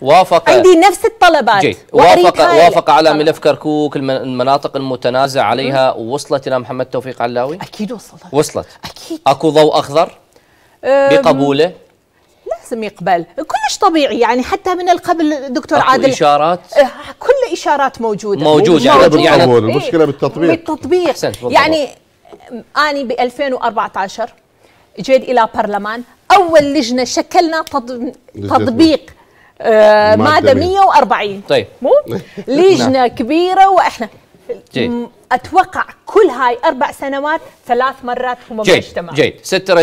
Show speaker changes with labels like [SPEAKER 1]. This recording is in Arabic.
[SPEAKER 1] وافق عندي
[SPEAKER 2] نفس الطلبات جي. وافق وافق
[SPEAKER 1] على طبعا. ملف كركوك المناطق المتنازع عليها وصلت الى محمد توفيق علاوي اكيد وصلت وصلت اكيد اكو ضوء اخضر
[SPEAKER 2] بقبوله لازم يقبل كلش طبيعي يعني حتى من القبل دكتور أكو عادل اشارات أه، كل اشارات موجوده موجوده يعني, يعني إيه؟ المشكله بالتطبيق
[SPEAKER 1] بالتطبيق أحسنت يعني
[SPEAKER 2] اني ب 2014 جيت الى برلمان اول لجنه شكلنا تطبيق آه، ماده 140
[SPEAKER 1] طيب مو لجنه نعم.
[SPEAKER 2] كبيره واحنا جيد. اتوقع كل هاي اربع سنوات ثلاث مرات هم جيد. جيد
[SPEAKER 1] ست